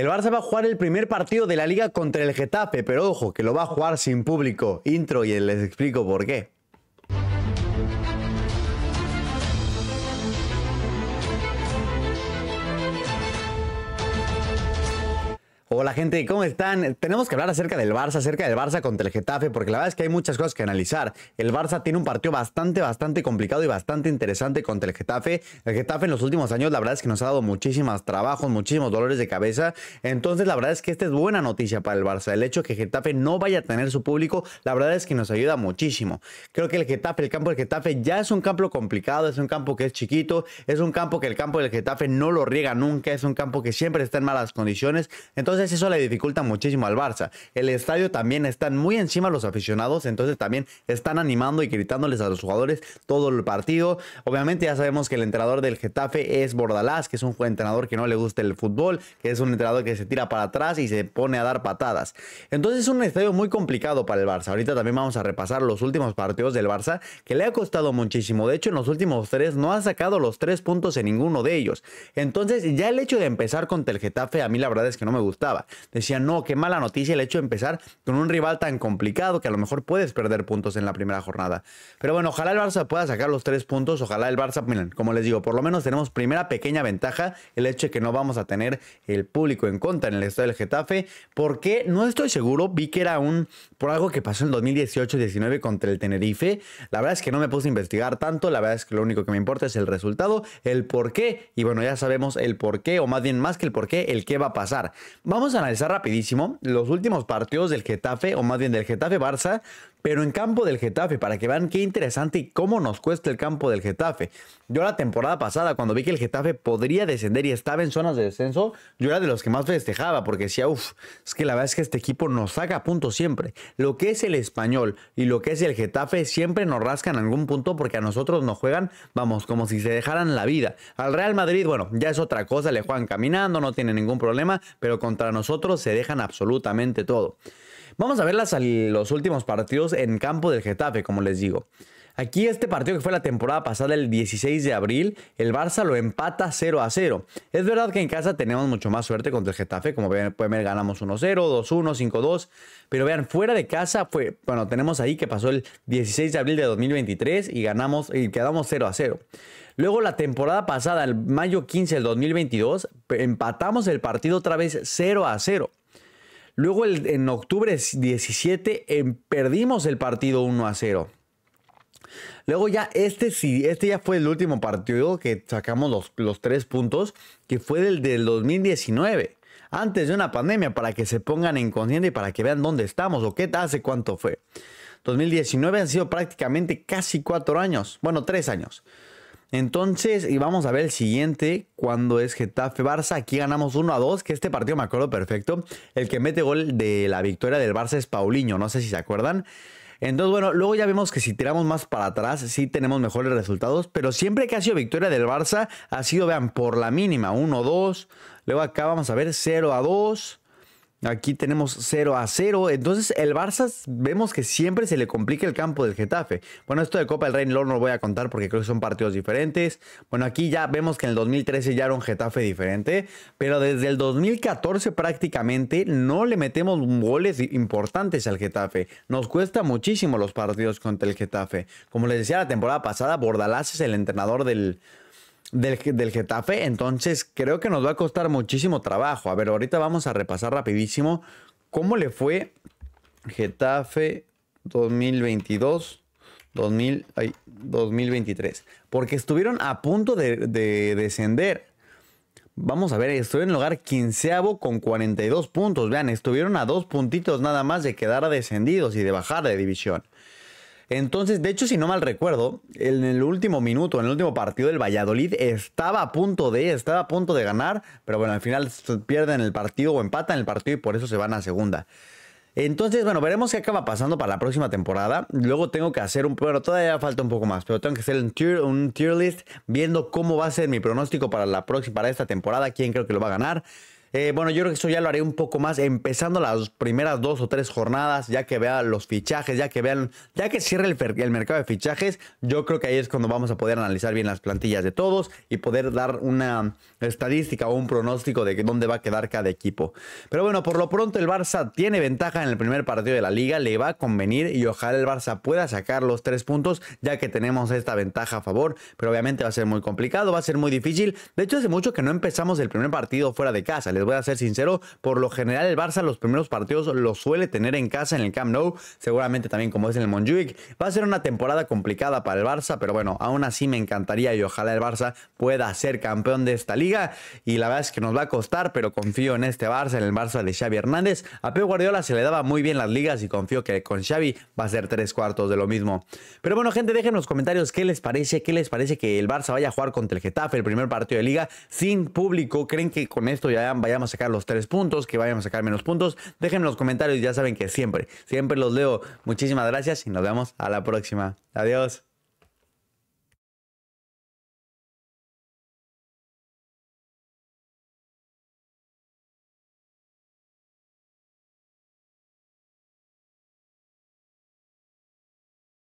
El Barça va a jugar el primer partido de la liga contra el Getafe, pero ojo, que lo va a jugar sin público. Intro y les explico por qué. Hola gente, ¿cómo están? Tenemos que hablar acerca del Barça, acerca del Barça contra el Getafe, porque la verdad es que hay muchas cosas que analizar. El Barça tiene un partido bastante, bastante complicado y bastante interesante contra el Getafe. El Getafe en los últimos años, la verdad es que nos ha dado muchísimos trabajos, muchísimos dolores de cabeza. Entonces, la verdad es que esta es buena noticia para el Barça. El hecho de que Getafe no vaya a tener su público, la verdad es que nos ayuda muchísimo. Creo que el Getafe, el campo del Getafe ya es un campo complicado, es un campo que es chiquito, es un campo que el campo del Getafe no lo riega nunca, es un campo que siempre está en malas condiciones. Entonces, eso le dificulta muchísimo al Barça. El estadio también están muy encima los aficionados, entonces también están animando y gritándoles a los jugadores todo el partido. Obviamente ya sabemos que el entrenador del Getafe es Bordalás, que es un entrenador que no le gusta el fútbol, que es un entrenador que se tira para atrás y se pone a dar patadas. Entonces es un estadio muy complicado para el Barça. Ahorita también vamos a repasar los últimos partidos del Barça que le ha costado muchísimo. De hecho, en los últimos tres no ha sacado los tres puntos en ninguno de ellos. Entonces ya el hecho de empezar contra el Getafe a mí la verdad es que no me gustaba. Decía, no, qué mala noticia el hecho de empezar con un rival tan complicado que a lo mejor puedes perder puntos en la primera jornada. Pero bueno, ojalá el Barça pueda sacar los tres puntos, ojalá el Barça, miren, como les digo, por lo menos tenemos primera pequeña ventaja, el hecho de que no vamos a tener el público en contra en el estadio del Getafe, porque no estoy seguro, vi que era un, por algo que pasó en 2018-19 contra el Tenerife, la verdad es que no me puse a investigar tanto, la verdad es que lo único que me importa es el resultado, el por qué, y bueno, ya sabemos el por qué, o más bien más que el por qué, el qué va a pasar. Vamos Vamos a analizar rapidísimo los últimos partidos del Getafe, o más bien del Getafe Barça, pero en campo del Getafe, para que vean qué interesante y cómo nos cuesta el campo del Getafe. Yo la temporada pasada, cuando vi que el Getafe podría descender y estaba en zonas de descenso, yo era de los que más festejaba, porque decía, uff, es que la verdad es que este equipo nos saca puntos siempre. Lo que es el español y lo que es el Getafe siempre nos rascan algún punto porque a nosotros nos juegan, vamos, como si se dejaran la vida. Al Real Madrid, bueno, ya es otra cosa, le juegan caminando, no tiene ningún problema, pero contra nosotros se dejan absolutamente todo. Vamos a ver los últimos partidos en campo del Getafe, como les digo. Aquí este partido que fue la temporada pasada, el 16 de abril, el Barça lo empata 0 a 0. Es verdad que en casa tenemos mucho más suerte contra el Getafe, como pueden ver ganamos 1-0, 2-1, 5-2, pero vean, fuera de casa fue, bueno, tenemos ahí que pasó el 16 de abril de 2023 y ganamos y quedamos 0 a 0. Luego la temporada pasada, el mayo 15 del 2022, empatamos el partido otra vez 0 a 0. Luego en octubre 17 em, perdimos el partido 1 a 0. Luego ya este sí, este ya fue el último partido que sacamos los, los tres puntos, que fue del del 2019 antes de una pandemia para que se pongan en conciencia y para que vean dónde estamos o qué hace cuánto fue. 2019 han sido prácticamente casi cuatro años, bueno, tres años. Entonces, y vamos a ver el siguiente, cuando es Getafe Barça. Aquí ganamos 1 a 2, que este partido me acuerdo perfecto. El que mete gol de la victoria del Barça es Paulinho, no sé si se acuerdan. Entonces, bueno, luego ya vemos que si tiramos más para atrás, sí tenemos mejores resultados, pero siempre que ha sido victoria del Barça, ha sido, vean, por la mínima, 1-2, luego acá vamos a ver 0-2, Aquí tenemos 0 a 0. Entonces, el Barça vemos que siempre se le complica el campo del Getafe. Bueno, esto de Copa del Rey no lo voy a contar porque creo que son partidos diferentes. Bueno, aquí ya vemos que en el 2013 ya era un Getafe diferente. Pero desde el 2014 prácticamente no le metemos goles importantes al Getafe. Nos cuesta muchísimo los partidos contra el Getafe. Como les decía la temporada pasada, Bordalás es el entrenador del, del, Getafe, entonces creo que nos va a costar muchísimo trabajo. A ver, ahorita vamos a repasar rapidísimo cómo le fue Getafe 2022. 2000, 2023. Porque estuvieron a punto de, descender. Vamos a ver, estuvieron en lugar quinceavo con 42 puntos. Vean, estuvieron a dos puntitos nada más de quedar descendidos y de bajar de división. Entonces, de hecho, si no mal recuerdo, en el último minuto, en el último partido del Valladolid, estaba a punto de, estaba a punto de ganar, pero bueno, al final pierden el partido o empatan el partido y por eso se van a segunda. Entonces, bueno, veremos qué acaba pasando para la próxima temporada. Luego tengo que hacer un, bueno, todavía falta un poco más, pero tengo que hacer un tier, un tier list viendo cómo va a ser mi pronóstico para la próxima, para esta temporada, quién creo que lo va a ganar. Eh, bueno, yo creo que eso ya lo haré un poco más empezando las primeras dos o tres jornadas, ya que vean los fichajes, ya que vean, ya que cierre el, el, mercado de fichajes, yo creo que ahí es cuando vamos a poder analizar bien las plantillas de todos y poder dar una estadística o un pronóstico de dónde va a quedar cada equipo. Pero bueno, por lo pronto el Barça tiene ventaja en el primer partido de la liga, le va a convenir y ojalá el Barça pueda sacar los tres puntos, ya que tenemos esta ventaja a favor, pero obviamente va a ser muy complicado, va a ser muy difícil. De hecho, hace mucho que no empezamos el primer partido fuera de casa les voy a ser sincero, por lo general el Barça los primeros partidos los suele tener en casa en el Camp Nou, seguramente también como es en el Montjuic. Va a ser una temporada complicada para el Barça, pero bueno, aún así me encantaría y ojalá el Barça pueda ser campeón de esta liga y la verdad es que nos va a costar, pero confío en este Barça, en el Barça de Xavi Hernández. A Pep Guardiola se le daba muy bien las ligas y confío que con Xavi va a ser tres cuartos de lo mismo. Pero bueno, gente, dejen en los comentarios qué les parece, qué les parece que el Barça vaya a jugar contra el Getafe el primer partido de liga sin público. ¿Creen que con esto ya han vayamos a sacar los tres puntos, que vayamos a sacar menos puntos. Déjenme los comentarios, ya saben que siempre, siempre los leo. Muchísimas gracias y nos vemos a la próxima. Adiós.